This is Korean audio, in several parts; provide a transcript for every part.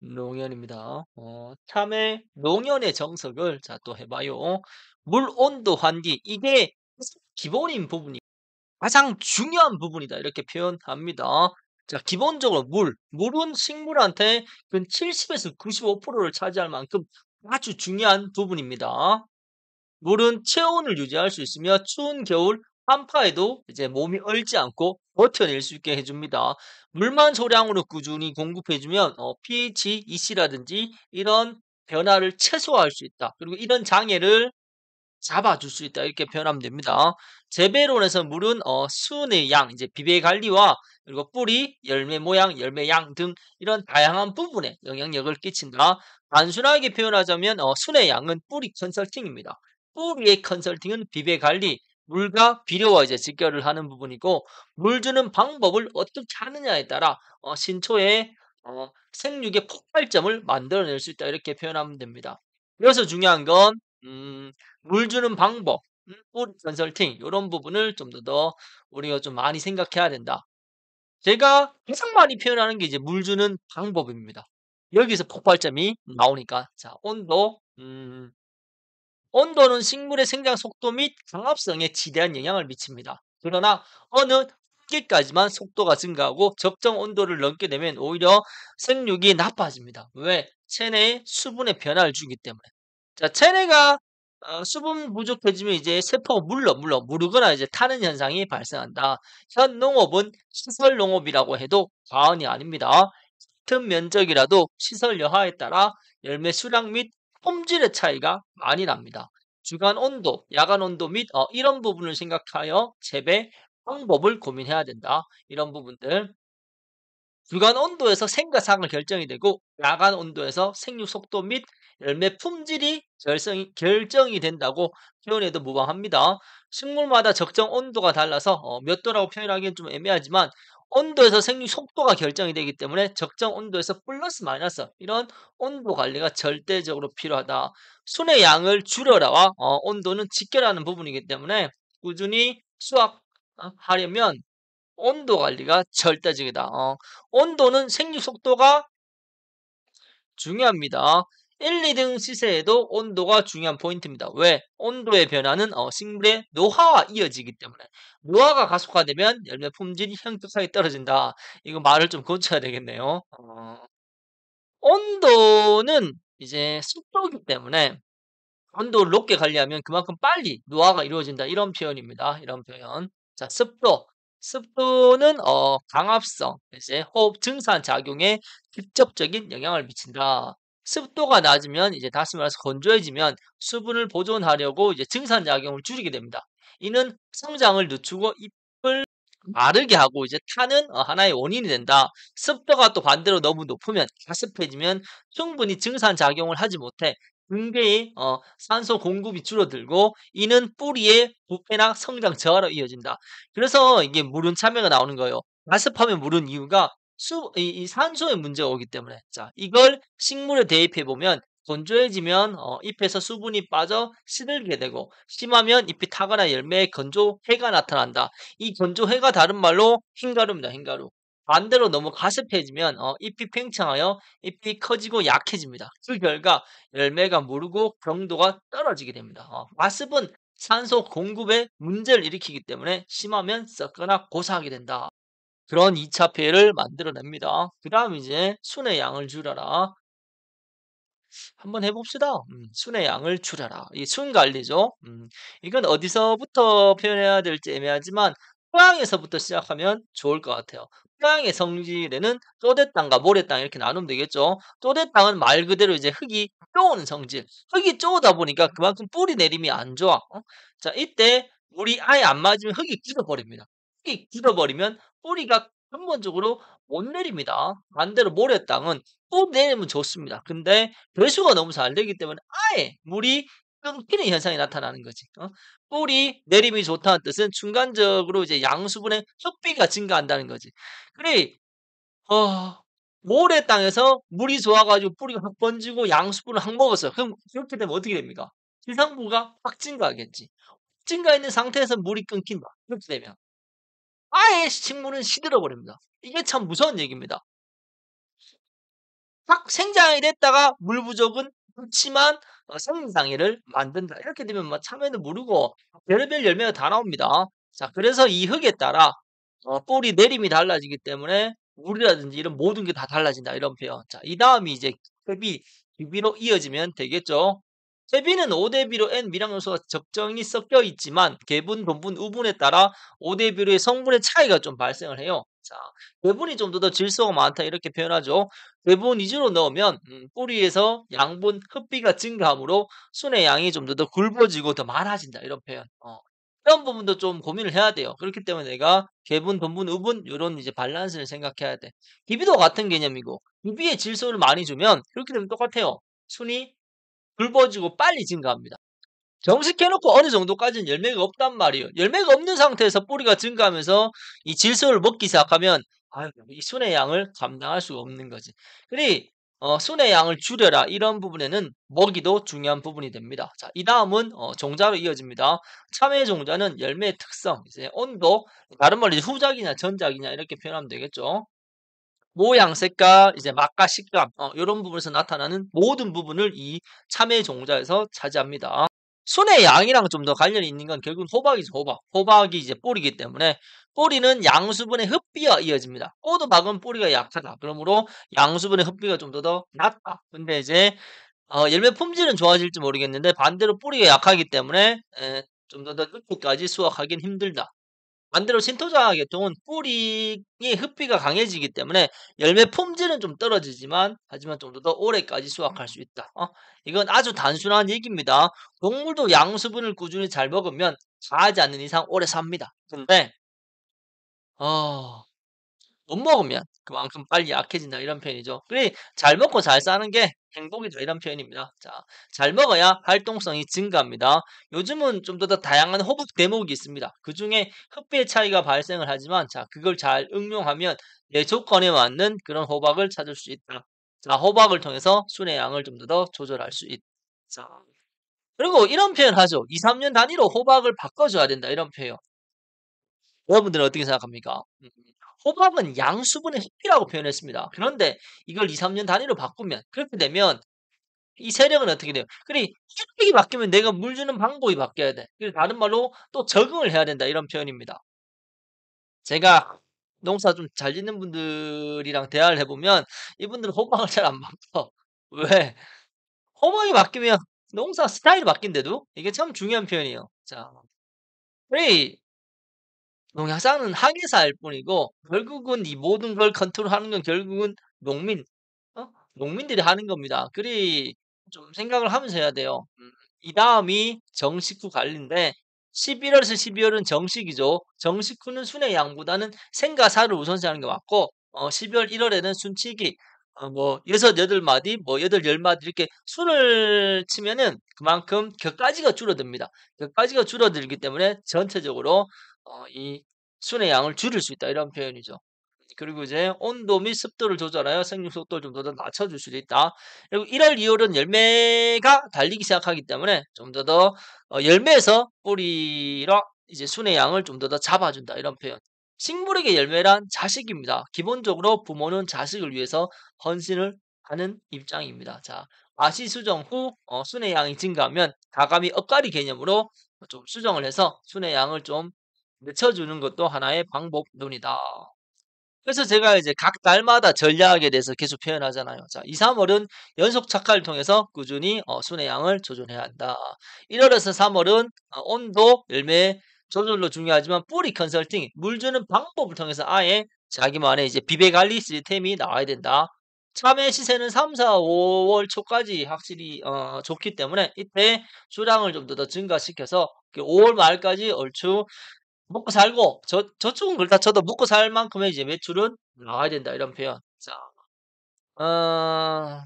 농연입니다. 어, 참외 농연의 정석을 자 또 해봐요. 물 온도 환기 이게 기본인 부분이 가장 중요한 부분이다 이렇게 표현합니다. 자 기본적으로 물 물은 식물한테 근 70에서 95%를 차지할 만큼 아주 중요한 부분입니다. 물은 체온을 유지할 수 있으며 추운 겨울 한파에도 이제 몸이 얼지 않고 버텨낼 수 있게 해줍니다. 물만 소량으로 꾸준히 공급해주면 어, pH, EC라든지 이런 변화를 최소화할 수 있다. 그리고 이런 장애를 잡아줄 수 있다. 이렇게 표현하면 됩니다. 재배론에서 물은 어, 수의 양, 이제 비배 관리와 그리고 뿌리, 열매 모양, 열매 양 등 이런 다양한 부분에 영향력을 끼친다. 단순하게 표현하자면 어, 순의 양은 뿌리 컨설팅입니다. 뿌리의 컨설팅은 비배 관리, 물과 비료와 이제 직결을 하는 부분이고 물 주는 방법을 어떻게 하느냐에 따라 어, 신초의 어, 생육의 폭발점을 만들어낼 수 있다 이렇게 표현하면 됩니다. 그래서 중요한 건 음, 물 주는 방법, 뿌리 컨설팅 이런 부분을 좀 더 더 우리가 좀 많이 생각해야 된다. 제가 항상 많이 표현하는 게 이제 물 주는 방법입니다. 여기서 폭발점이 나오니까 자 온도, 음, 온도는 식물의 생장 속도 및 강압성에 지대한 영향을 미칩니다. 그러나 어느 한계까지만 속도가 증가하고 적정 온도를 넘게 되면 오히려 생육이 나빠집니다. 왜? 체내의 수분의 변화를 주기 때문에. 자, 체내가 어, 수분 부족해지면 이제 세포가 물러 물러 무르거나 이제 타는 현상이 발생한다. 현 농업은 시설 농업이라고 해도 과언이 아닙니다. 같은 면적이라도 시설 여하에 따라 열매 수량 및 품질의 차이가 많이 납니다. 주간 온도, 야간 온도 및 어, 이런 부분을 생각하여 재배 방법을 고민해야 된다. 이런 부분들. 주간 온도에서 생과상을 결정이 되고 야간 온도에서 생육 속도 및 열매 품질이 결성이, 결정이 된다고 표현해도 무방합니다. 식물마다 적정 온도가 달라서 어, 몇 도라고 표현하기엔 좀 애매하지만 온도에서 생육 속도가 결정이 되기 때문에 적정 온도에서 플러스 마이너스 이런 온도 관리가 절대적으로 필요하다. 순의 양을 줄여라와 어, 온도는 지켜라는 부분이기 때문에 꾸준히 수확하려면 온도 관리가 절대적이다. 어, 온도는 생육 속도가 중요합니다. 1, 2등 시세에도 온도가 중요한 포인트입니다. 왜? 온도의 변화는 어, 식물의 노화와 이어지기 때문에 노화가 가속화되면 열매 품질, 이형토성이 떨어진다. 이거 말을 좀 고쳐야 되겠네요. 어... 온도는 이제 습도기 이 때문에 온도를 높게 관리하면 그만큼 빨리 노화가 이루어진다. 이런 표현입니다. 이런 표현. 자, 습도. 습도는 어, 강압성, 이제 호흡 증산 작용에 직접적인 영향을 미친다. 습도가 낮으면 이제 다시 말해서 건조해지면 수분을 보존하려고 이제 증산 작용을 줄이게 됩니다. 이는 성장을 늦추고 잎을 마르게 하고 이제 타는 어, 하나의 원인이 된다. 습도가 또 반대로 너무 높으면 가습해지면 충분히 증산 작용을 하지 못해 등대의 어, 산소 공급이 줄어들고 이는 뿌리의 부패나 성장 저하로 이어진다. 그래서 이게 물은 참외가 나오는 거예요. 가습하면 물은 이유가 수, 이, 이 산소의 문제가 오기 때문에 자 이걸 식물에 대입해 보면 건조해지면 어, 잎에서 수분이 빠져 시들게 되고 심하면 잎이 타거나 열매에 건조해가 나타난다. 이 건조해가 다른 말로 흰가루입니다. 흰가루. 반대로 너무 가습해지면 어, 잎이 팽창하여 잎이 커지고 약해집니다. 그 결과 열매가 무르고 경도가 떨어지게 됩니다. 어, 가습은 산소 공급에 문제를 일으키기 때문에 심하면 썩거나 고사하게 된다. 그런 2차 피해를 만들어냅니다. 그 다음 이제 순의 양을 줄여라. 한번 해봅시다. 음, 순의 양을 줄여라. 이 순관리죠. 음, 이건 어디서부터 표현해야 될지 애매하지만 토양에서부터 시작하면 좋을 것 같아요. 토양의 성질에는 쪼대 땅과 모래 땅 이렇게 나누면 되겠죠. 쪼대 땅은 말 그대로 이제 흙이 쪼오는 성질. 흙이 쪼다 보니까 그만큼 뿌리 내림이 안 좋아. 어? 자 이때 물이 아예 안 맞으면 흙이 굳어버립니다. 흙이 굳어버리면 뿌리가 근본적으로 못 내립니다. 반대로 모래땅은 꾹 내리면 좋습니다. 근데 배수가 너무 잘 되기 때문에 아예 물이 끊기는 현상이 나타나는 거지. 어? 뿌리 내림이 좋다는 뜻은 중간적으로 이제 양수분의 흡비가 증가한다는 거지. 그래, 어, 모래 땅에서 물이 좋아가지고 뿌리가 확 번지고 양수분을 확 먹었어. 그럼 그렇게 되면 어떻게 됩니까? 지상부가 확 증가하겠지. 증가했는 상태에서 물이 끊긴다. 그렇게 되면. 아예 식물은 시들어 버립니다. 이게 참 무서운 얘기입니다. 딱 생장이 됐다가 물 부족은 그렇지만 어, 생장애를 만든다. 이렇게 되면 막참외는 뭐 모르고 별의별 열매가 다 나옵니다. 자, 그래서 이 흙에 따라 어, 뿌리 내림이 달라지기 때문에 물이라든지 이런 모든 게 다 달라진다. 이런 표현. 자, 이 다음이 이제 급이 비비로 이어지면 되겠죠. 세비는 5대비로 N 미량 요소가 적정히 섞여 있지만 개분, 분분, 우분에 따라 5대비로의 성분의 차이가 좀 발생을 해요. 자, 개분이 좀 더 질소가 많다 이렇게 표현하죠. 개분 위주로 넣으면 음, 뿌리에서 양분 흡비가 증가하므로 순의 양이 좀더 굵어지고 더 많아진다 이런 표현. 어, 이런 부분도 좀 고민을 해야 돼요. 그렇기 때문에 내가 개분, 분분, 우분 이런 이제 밸런스를 생각해야 돼. 비비도 같은 개념이고 기비에 질소를 많이 주면 그렇게 되면 똑같아요. 순이 굵어지고 빨리 증가합니다. 정식해놓고 어느 정도까지는 열매가 없단 말이에요. 열매가 없는 상태에서 뿌리가 증가하면서 이 질소를 먹기 시작하면 이 순의 양을 감당할 수가 없는 거지. 그리 어, 순의 양을 줄여라 이런 부분에는 먹이도 중요한 부분이 됩니다. 자, 이 다음은 어, 종자로 이어집니다. 참외 종자는 열매의 특성, 이제 온도, 다른 말로 후작이냐 전작이냐 이렇게 표현하면 되겠죠. 모양, 색과 이제 맛과 식감 어, 이런 부분에서 나타나는 모든 부분을 이 참외 종자에서 차지합니다. 순의 양이랑 좀 더 관련이 있는 건 결국은 호박이죠, 호박. 호박이 이제 뿌리기 때문에 뿌리는 양수분의 흡비와 이어집니다. 꼬도박은 뿌리가 약하다. 그러므로 양수분의 흡비가 좀 더더 낮다. 근데 이제 어, 열매 품질은 좋아질지 모르겠는데 반대로 뿌리가 약하기 때문에 좀 더 더 끝까지 수확하기는 힘들다. 반대로 신토자 계통은 뿌리의 흡비가 강해지기 때문에 열매 품질은 좀 떨어지지만 하지만 좀 더 오래까지 수확할 수 있다. 어? 이건 아주 단순한 얘기입니다. 동물도 양수분을 꾸준히 잘 먹으면 자하지 않는 이상 오래 삽니다. 근데 어, 못 먹으면 그만큼 빨리 약해진다 이런 편이죠. 그래 잘 먹고 잘 사는 게 행복이죠. 이런 표현입니다. 자, 잘 먹어야 활동성이 증가합니다. 요즘은 좀 더 다양한 호흡 대목이 있습니다. 그 중에 흡비의 차이가 발생을 하지만 자, 그걸 잘 응용하면 내 조건에 맞는 그런 호박을 찾을 수 있다. 자, 호박을 통해서 순의 양을 좀 더 조절할 수 있다. 자, 그리고 이런 표현 하죠. 2, 3년 단위로 호박을 바꿔줘야 된다. 이런 표현. 여러분들은 어떻게 생각합니까? 음. 호박은 양수분의 흡기라고 표현했습니다. 그런데 이걸 2, 3년 단위로 바꾸면 그렇게 되면 이 세력은 어떻게 돼요? 그리 혈액이 바뀌면 내가 물 주는 방법이 바뀌어야 돼. 그리고 다른 말로 또 적응을 해야 된다 이런 표현입니다. 제가 농사 좀 잘 짓는 분들이랑 대화를 해보면 이분들은 호박을 잘 안 바꿔. 왜? 호박이 바뀌면 농사 스타일이 바뀐데도 이게 참 중요한 표현이에요. 자, 우리 농약상은 항해사일 뿐이고 결국은 이 모든 걸 컨트롤하는 건 결국은 농민, 어? 농민들이 하는 겁니다. 그리 좀 생각을 하면서 해야 돼요. 음, 이 다음이 정식후 관리인데 11월에서 12월은 정식이죠. 정식후는 순의 양보다는 생과사를 우선시하는 게 맞고 어, 12월 1월에는 순치기, 어, 뭐 여섯 여덟 마디, 뭐 여덟 열 마디 이렇게 수를 치면은 그만큼 격까지가 줄어듭니다. 격까지가 줄어들기 때문에 전체적으로 어, 이 순의 양을 줄일 수 있다 이런 표현이죠. 그리고 이제 온도 및 습도를 조절하여 생육 속도를 좀 더 낮춰줄 수도 있다. 그리고 1월, 2월은 열매가 달리기 시작하기 때문에 좀 더더 더 어, 열매에서 뿌리로 이제 순의 양을 좀 더 더 잡아준다 이런 표현. 식물에게 열매란 자식입니다. 기본적으로 부모는 자식을 위해서 헌신을 하는 입장입니다. 자, 아시 수정 후 어, 순의 양이 증가하면 가감이 엇갈이 개념으로 좀 수정을 해서 순의 양을 좀 늦춰주는 것도 하나의 방법론이다. 그래서 제가 이제 각 달마다 전략에 대해서 계속 표현하잖아요. 자, 2, 3월은 연속 착화를 통해서 꾸준히 어, 순의 양을 조준해야 한다. 1월에서 3월은 어, 온도, 열매 저절로 중요하지만 뿌리 컨설팅, 물 주는 방법을 통해서 아예 자기만의 이제 비배 관리 시스템이 나와야 된다. 참외 시세는 3, 4, 5월 초까지 확실히 어, 좋기 때문에 이때 수량을 좀 더 증가시켜서 5월 그 말까지 얼추 먹고 살고 저, 저쪽은 그렇다 쳐도 먹고 살 만큼의 이제 매출은 나와야 된다 이런 표현. 자, 어,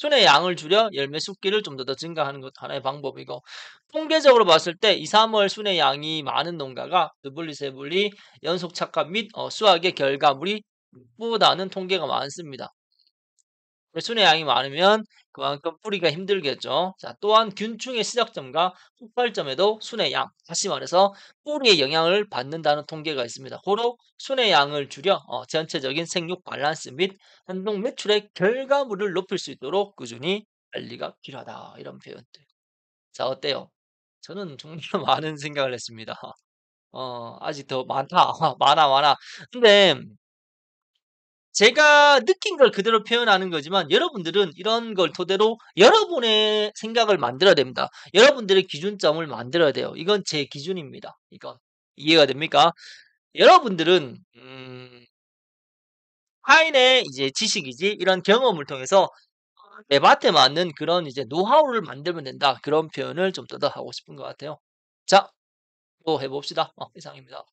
순의 양을 줄여 열매 숫기를 좀 더 증가하는 것도 하나의 방법이고 통계적으로 봤을 때 2, 3월 순의 양이 많은 농가가 드블리 세블리 연속 착합 및 어, 수확의 결과물이 음, 보다는 통계가 많습니다. 순의 양이 많으면 그만큼 뿌리가 힘들겠죠. 자, 또한 균충의 시작점과 폭발점에도 순의 양, 다시 말해서 뿌리의 영향을 받는다는 통계가 있습니다. 고로 순의 양을 줄여 어, 전체적인 생육 밸런스 및 한동 매출의 결과물을 높일 수 있도록 꾸준히 관리가 필요하다. 이런 표현들. 자, 어때요? 저는 정말 많은 생각을 했습니다. 어, 아직 더 많다. 많아, 많아. 근데 제가 느낀 걸 그대로 표현하는 거지만 여러분들은 이런 걸 토대로 여러분의 생각을 만들어야 됩니다. 여러분들의 기준점을 만들어야 돼요. 이건 제 기준입니다. 이건 이해가 됩니까? 여러분들은 음, 타인의 이제 지식이지 이런 경험을 통해서 내 밭에 맞는 그런 이제 노하우를 만들면 된다. 그런 표현을 좀 더더 하고 싶은 것 같아요. 자, 또 해봅시다. 어, 이상입니다.